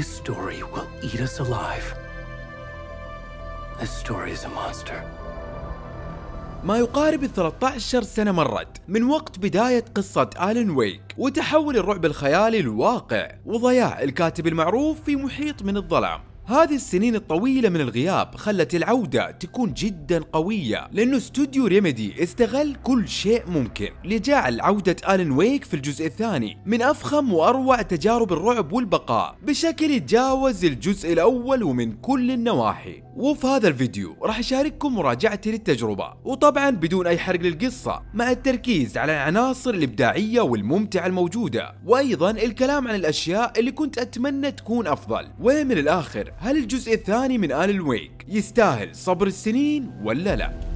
This story will eat us alive. This story is a monster. ما يقارب ال 13 سنة مرت من وقت بداية قصة آلين ويك وتحول الرعب الخيالي لواقع وضياع الكاتب المعروف في محيط من الظلام هذه السنين الطويلة من الغياب خلت العودة تكون جدا قوية لأنه استوديو ريميدي استغل كل شيء ممكن لجعل عودة آلين ويك في الجزء الثاني من أفخم وأروع تجارب الرعب والبقاء بشكل يتجاوز الجزء الأول ومن كل النواحي وفي هذا الفيديو راح أشارككم مراجعتي للتجربة وطبعا بدون أي حرق للقصة مع التركيز على العناصر الإبداعية والممتعة الموجودة وأيضا الكلام عن الأشياء اللي كنت أتمنى تكون أفضل ومن الآخر هل الجزء الثاني من آل الويك يستاهل صبر السنين ولا لا؟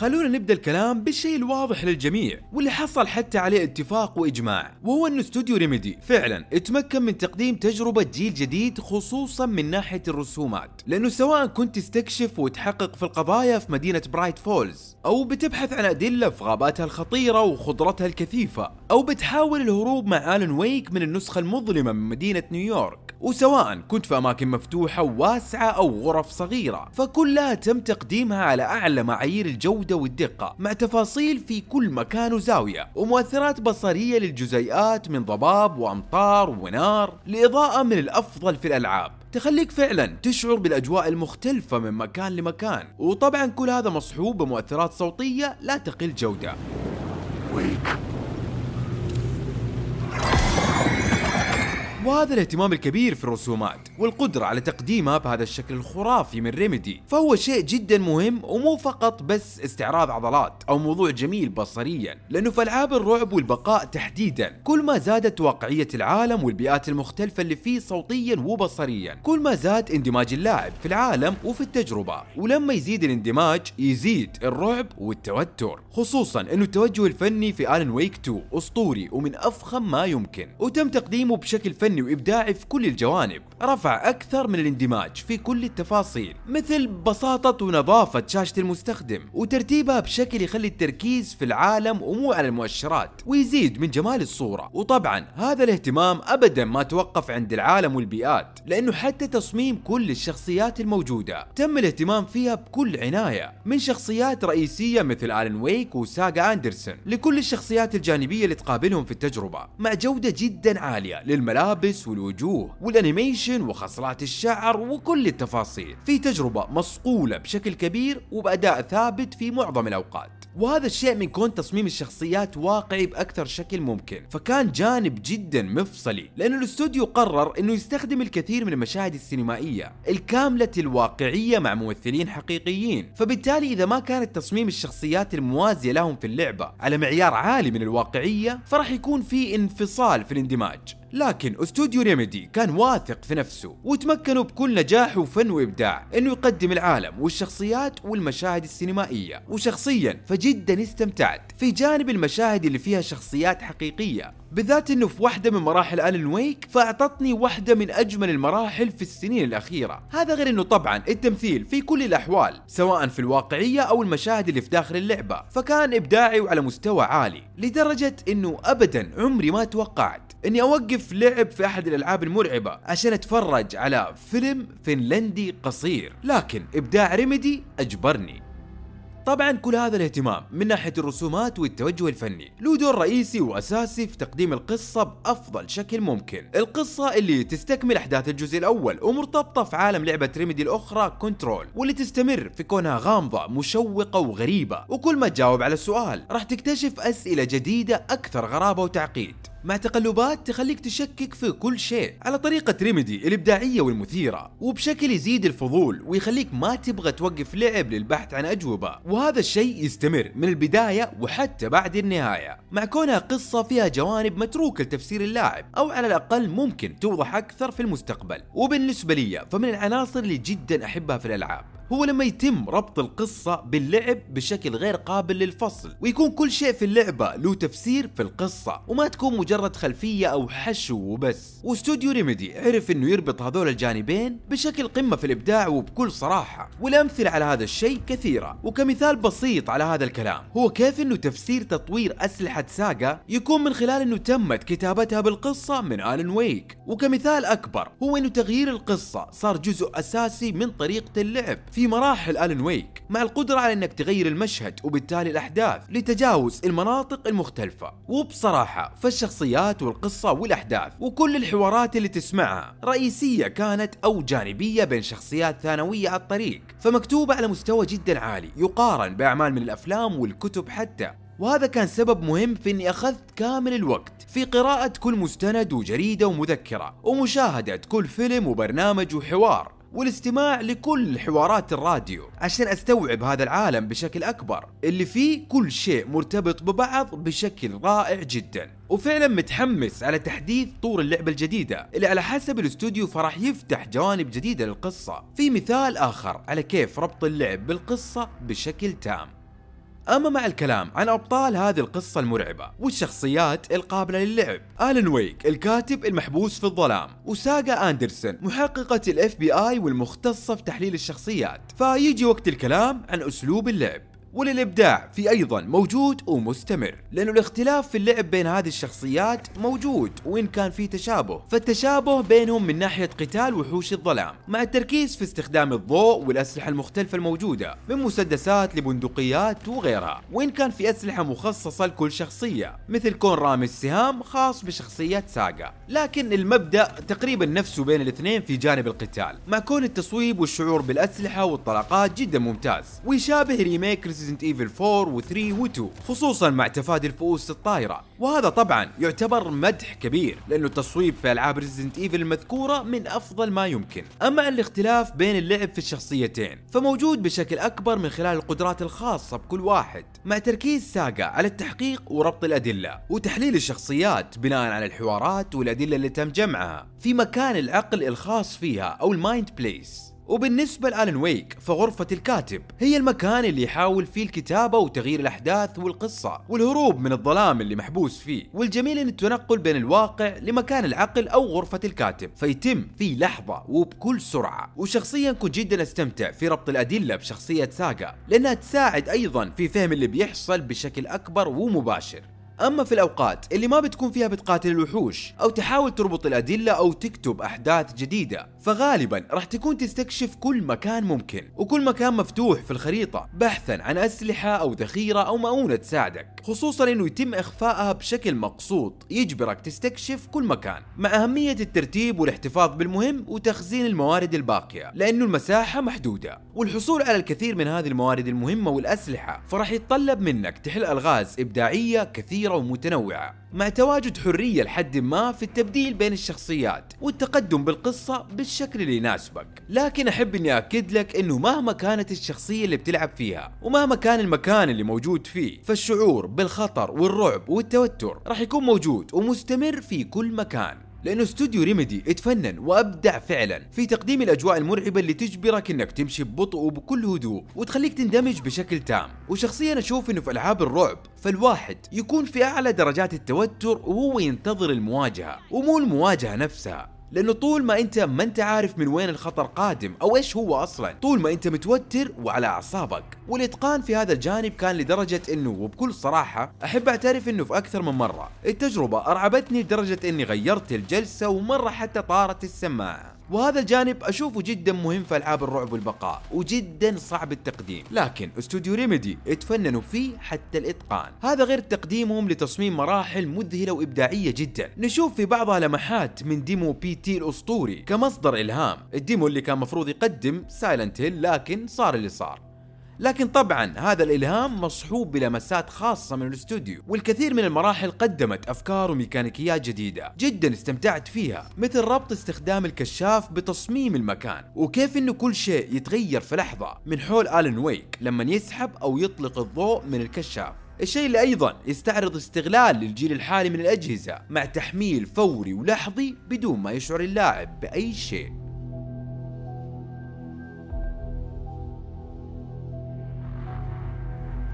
خلونا نبدا الكلام بالشيء الواضح للجميع واللي حصل حتى عليه اتفاق واجماع وهو انه استوديو ريميدي فعلا اتمكن من تقديم تجربه جيل جديد خصوصا من ناحيه الرسومات لانه سواء كنت تستكشف وتحقق في القضايا في مدينه برايت فولز او بتبحث عن ادله في غاباتها الخطيره وخضرتها الكثيفه او بتحاول الهروب مع الن ويك من النسخه المظلمه من مدينه نيويورك وسواء كنت في اماكن مفتوحه وواسعه او غرف صغيره فكلها تم تقديمها على اعلى معايير الجوده الجودة والدقة مع تفاصيل في كل مكان وزاوية ومؤثرات بصرية للجزيئات من ضباب وأمطار ونار لإضاءة من الأفضل في الألعاب تخليك فعلا تشعر بالاجواء المختلفه من مكان لمكان وطبعا كل هذا مصحوب بمؤثرات صوتيه لا تقل جوده Wake. وهذا الاهتمام الكبير في الرسومات والقدرة على تقديمها بهذا الشكل الخرافي من ريميدي فهو شيء جدا مهم ومو فقط بس استعراض عضلات أو موضوع جميل بصريا لأنه في ألعاب الرعب والبقاء تحديدا كل ما زادت واقعية العالم والبيئات المختلفة اللي فيه صوتيا وبصريا كل ما زاد اندماج اللاعب في العالم وفي التجربة ولما يزيد الاندماج يزيد الرعب والتوتر خصوصا أنه التوجه الفني في آلن ويك 2 أسطوري ومن أفخم ما يمكن وتم تقديمه بشكل فني فني وإبداعي في كل الجوانب رفع أكثر من الاندماج في كل التفاصيل مثل بساطة ونظافة شاشة المستخدم وترتيبها بشكل يخلي التركيز في العالم ومو على المؤشرات ويزيد من جمال الصورة وطبعا هذا الاهتمام أبدا ما توقف عند العالم والبيئات لأنه حتى تصميم كل الشخصيات الموجودة تم الاهتمام فيها بكل عناية من شخصيات رئيسية مثل آلن ويك وساغا أندرسون لكل الشخصيات الجانبية اللي تقابلهم في التجربة مع جودة جدا عالية للملابس الملابس والوجوه والانيميشن وخصلات الشعر وكل التفاصيل في تجربة مصقولة بشكل كبير وبأداء ثابت في معظم الأوقات وهذا الشيء من كون تصميم الشخصيات واقعي بأكثر شكل ممكن فكان جانب جدا مفصلي لأن الاستوديو قرر أنه يستخدم الكثير من المشاهد السينمائية الكاملة الواقعية مع ممثلين حقيقيين فبالتالي إذا ما كانت تصميم الشخصيات الموازية لهم في اللعبة على معيار عالي من الواقعية فراح يكون في انفصال في الاندماج لكن استوديو ريميدي كان واثق في نفسه وتمكنوا بكل نجاح وفن وابداع انه يقدم العالم والشخصيات والمشاهد السينمائيه وشخصيا فجدا استمتعت في جانب المشاهد اللي فيها شخصيات حقيقيه بالذات انه في واحدة من مراحل الن ويك فاعطتني واحدة من اجمل المراحل في السنين الاخيرة هذا غير انه طبعا التمثيل في كل الاحوال سواء في الواقعية او المشاهد اللي في داخل اللعبة فكان ابداعي وعلى مستوى عالي لدرجة انه ابدا عمري ما توقعت اني اوقف لعب في احد الالعاب المرعبة عشان اتفرج على فيلم فنلندي قصير لكن ابداع ريميدي اجبرني طبعا كل هذا الاهتمام من ناحية الرسومات والتوجه الفني له دور رئيسي وأساسي في تقديم القصة بأفضل شكل ممكن القصة اللي تستكمل أحداث الجزء الأول ومرتبطة في عالم لعبة ريميدي الأخرى كنترول واللي تستمر في كونها غامضة مشوقة وغريبة وكل ما تجاوب على السؤال راح تكتشف أسئلة جديدة أكثر غرابة وتعقيد مع تقلبات تخليك تشكك في كل شيء على طريقة ريميدي الإبداعية والمثيرة وبشكل يزيد الفضول ويخليك ما تبغى توقف لعب للبحث عن أجوبة وهذا الشيء يستمر من البداية وحتى بعد النهاية مع كونها قصة فيها جوانب متروكة لتفسير اللاعب أو على الأقل ممكن توضح أكثر في المستقبل وبالنسبة لي فمن العناصر اللي جدا أحبها في الألعاب هو لما يتم ربط القصة باللعب بشكل غير قابل للفصل ويكون كل شيء في اللعبة له تفسير في القصة وما تكون مجرد خلفية أو حشو وبس واستوديو ريميدي عرف انه يربط هذول الجانبين بشكل قمة في الإبداع وبكل صراحة والأمثلة على هذا الشيء كثيرة وكمثال بسيط على هذا الكلام هو كيف انه تفسير تطوير أسلحة ساقا يكون من خلال انه تمت كتابتها بالقصة من آلن ويك وكمثال أكبر هو انه تغيير القصة صار جزء أساسي من طريقة اللعب في مراحل ألن ويك مع القدرة على أنك تغير المشهد وبالتالي الأحداث لتجاوز المناطق المختلفة وبصراحة فالشخصيات والقصة والأحداث وكل الحوارات اللي تسمعها رئيسية كانت أو جانبية بين شخصيات ثانوية على الطريق فمكتوبة على مستوى جدا عالي يقارن بأعمال من الأفلام والكتب حتى وهذا كان سبب مهم في اني اخذت كامل الوقت في قراءة كل مستند وجريدة ومذكرة ومشاهدة كل فيلم وبرنامج وحوار والاستماع لكل حوارات الراديو عشان استوعب هذا العالم بشكل اكبر اللي فيه كل شيء مرتبط ببعض بشكل رائع جدا وفعلا متحمس على تحديث طور اللعبة الجديدة اللي على حسب الاستوديو فراح يفتح جوانب جديدة للقصة في مثال آخر على كيف ربط اللعب بالقصة بشكل تام أما مع الكلام عن أبطال هذه القصة المرعبة والشخصيات القابلة للعب آلن ويك الكاتب المحبوس في الظلام وساغا أندرسون محققة الاف بي اي والمختصة في تحليل الشخصيات فيجي وقت الكلام عن أسلوب اللعب وللإبداع في أيضا موجود ومستمر لأنه الاختلاف في اللعب بين هذه الشخصيات موجود وإن كان في تشابه فالتشابه بينهم من ناحية قتال وحوش الظلام مع التركيز في استخدام الضوء والأسلحة المختلفة الموجودة من مسدسات لبندقيات وغيرها وإن كان في أسلحة مخصصة لكل شخصية مثل كون رامي السهام خاص بشخصيه ساقا لكن المبدأ تقريبا نفسه بين الاثنين في جانب القتال مع كون التصويب والشعور بالأسلحة والطلقات جدا ممتاز ويشابه ريميك ريزيدنت ايفل 4 و3 و2 خصوصا مع تفادي الفؤوس الطائره وهذا طبعا يعتبر مدح كبير لانه التصويب في العاب ريزيدنت ايفل المذكوره من افضل ما يمكن اما الاختلاف بين اللعب في الشخصيتين فموجود بشكل اكبر من خلال القدرات الخاصه بكل واحد مع تركيز ساغا على التحقيق وربط الادله وتحليل الشخصيات بناء على الحوارات والادله اللي تم جمعها في مكان العقل الخاص فيها او المايند بليس وبالنسبة لآلن ويك فغرفة الكاتب هي المكان اللي يحاول فيه الكتابة وتغيير الأحداث والقصة والهروب من الظلام اللي محبوس فيه والجميل أن التنقل بين الواقع لمكان العقل أو غرفة الكاتب فيتم في لحظة وبكل سرعة وشخصيا كنت جدا أستمتع في ربط الأدلة بشخصية ساغا لأنها تساعد أيضا في فهم اللي بيحصل بشكل أكبر ومباشر اما في الاوقات اللي ما بتكون فيها بتقاتل الوحوش او تحاول تربط الادله او تكتب احداث جديده فغالبا راح تكون تستكشف كل مكان ممكن وكل مكان مفتوح في الخريطة بحثا عن أسلحة أو ذخيرة أو مؤونة تساعدك خصوصا أنه يتم إخفائها بشكل مقصود يجبرك تستكشف كل مكان مع أهمية الترتيب والاحتفاظ بالمهم وتخزين الموارد الباقية لأنه المساحة محدودة والحصول على الكثير من هذه الموارد المهمة والأسلحة فراح يتطلب منك تحل ألغاز إبداعية كثيرة ومتنوعة مع تواجد حرية لحد ما في التبديل بين الشخصيات والتقدم بالقصة بالشكل بالشكل اللي يناسبك لكن احب اني اكد لك انه مهما كانت الشخصيه اللي بتلعب فيها ومهما كان المكان اللي موجود فيه فالشعور بالخطر والرعب والتوتر راح يكون موجود ومستمر في كل مكان لأنه استوديو ريميدي اتفنن وأبدع فعلا في تقديم الأجواء المرعبة اللي تجبرك أنك تمشي ببطء وبكل هدوء وتخليك تندمج بشكل تام وشخصيا أشوف أنه في ألعاب الرعب فالواحد يكون في أعلى درجات التوتر وهو ينتظر المواجهة ومو المواجهة نفسها لانه طول ما انت ما انت عارف من وين الخطر قادم او ايش هو اصلا طول ما انت متوتر وعلى اعصابك والاتقان في هذا الجانب كان لدرجه انه وبكل صراحه احب اعترف انه في اكثر من مره التجربه ارعبتني لدرجه اني غيرت الجلسه ومره حتى طارت السماعه وهذا الجانب اشوفه جدا مهم في العاب الرعب والبقاء وجدا صعب التقديم لكن استوديو ريميدي اتفننوا فيه حتى الاتقان هذا غير تقديمهم لتصميم مراحل مذهله وابداعيه جدا نشوف في بعضها لمحات من ديمو بي تي الأسطوري كمصدر إلهام الديمو اللي كان مفروض يقدم سايلنت هيل لكن صار اللي صار لكن طبعا هذا الالهام مصحوب بلمسات خاصه من الاستوديو والكثير من المراحل قدمت افكار وميكانيكيات جديده جدا استمتعت فيها مثل ربط استخدام الكشاف بتصميم المكان وكيف انه كل شيء يتغير في لحظه من حول الين ويك لما يسحب او يطلق الضوء من الكشاف الشيء اللي أيضا يستعرض استغلال للجيل الحالي من الأجهزة مع تحميل فوري ولحظي بدون ما يشعر اللاعب بأي شيء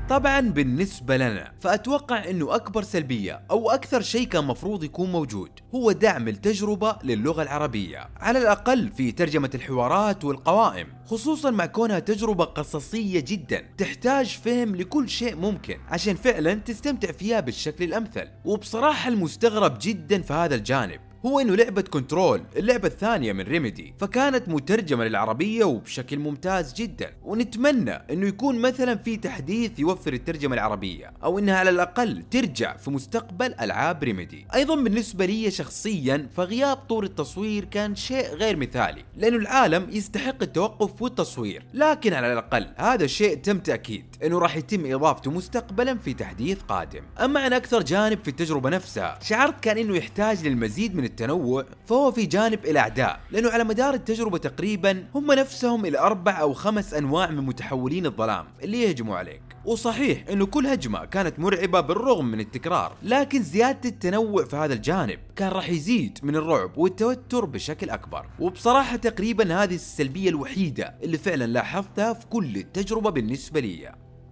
طبعا بالنسبة لنا فأتوقع أنه أكبر سلبية أو أكثر شيء كان مفروض يكون موجود هو دعم التجربة للغة العربية على الأقل في ترجمة الحوارات والقوائم خصوصا مع كونها تجربة قصصية جدا تحتاج فهم لكل شيء ممكن عشان فعلا تستمتع فيها بالشكل الأمثل وبصراحة المستغرب جدا في هذا الجانب هو انه لعبة كنترول اللعبة الثانية من ريميدي فكانت مترجمة للعربية وبشكل ممتاز جدا ونتمنى انه يكون مثلا في تحديث يوفر الترجمة العربية او انها على الاقل ترجع في مستقبل العاب ريميدي ايضا بالنسبة لي شخصيا فغياب طور التصوير كان شيء غير مثالي لانه العالم يستحق التوقف والتصوير لكن على الاقل هذا الشيء تم تاكيد انه راح يتم اضافته مستقبلا في تحديث قادم اما عن اكثر جانب في التجربة نفسها شعرت كان انه يحتاج للمزيد من التنوع فهو في جانب الأعداء لأنه على مدار التجربة تقريبا هم نفسهم الاربع أربع أو خمس أنواع من متحولين الظلام اللي يهجموا عليك وصحيح انه كل هجمه كانت مرعبه بالرغم من التكرار لكن زياده التنوع في هذا الجانب كان راح يزيد من الرعب والتوتر بشكل اكبر وبصراحه تقريبا هذه السلبيه الوحيده اللي فعلا لاحظتها في كل التجربه بالنسبه لي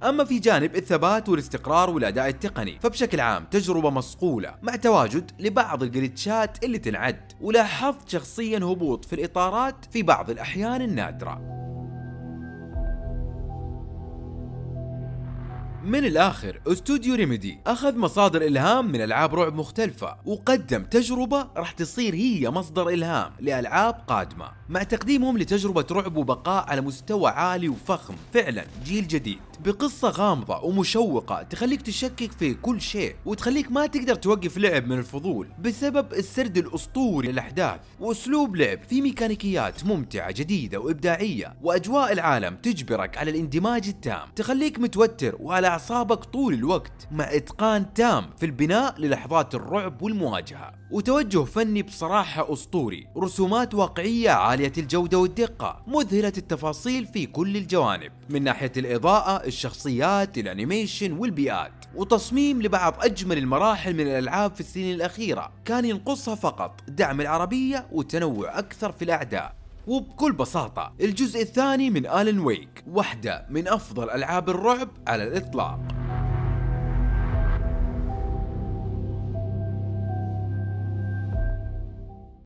أما في جانب الثبات والاستقرار والأداء التقني فبشكل عام تجربة مصقولة مع تواجد لبعض الجلتشات اللي تنعد ولاحظت شخصيا هبوط في الإطارات في بعض الأحيان النادرة من الاخر استوديو ريميدي اخذ مصادر الهام من العاب رعب مختلفه وقدم تجربه راح تصير هي مصدر الهام لالعاب قادمه مع تقديمهم لتجربه رعب وبقاء على مستوى عالي وفخم فعلا جيل جديد بقصة غامضة ومشوقة تخليك تشكك في كل شيء وتخليك ما تقدر توقف لعب من الفضول بسبب السرد الأسطوري للأحداث وأسلوب لعب في ميكانيكيات ممتعة جديدة وإبداعية وأجواء العالم تجبرك على الاندماج التام تخليك متوتر وعلى أعصابك طول الوقت مع إتقان تام في البناء للحظات الرعب والمواجهة وتوجه فني بصراحة أسطوري رسومات واقعية عالية الجودة والدقة مذهلة التفاصيل في كل الجوانب من ناحية الإضاءة الشخصيات الانيميشن والبيئات وتصميم لبعض اجمل المراحل من الالعاب في السنين الاخيره كان ينقصها فقط دعم العربيه وتنوع اكثر في الاعداء وبكل بساطة الجزء الثاني من آلن ويك واحدة من أفضل ألعاب الرعب على الإطلاق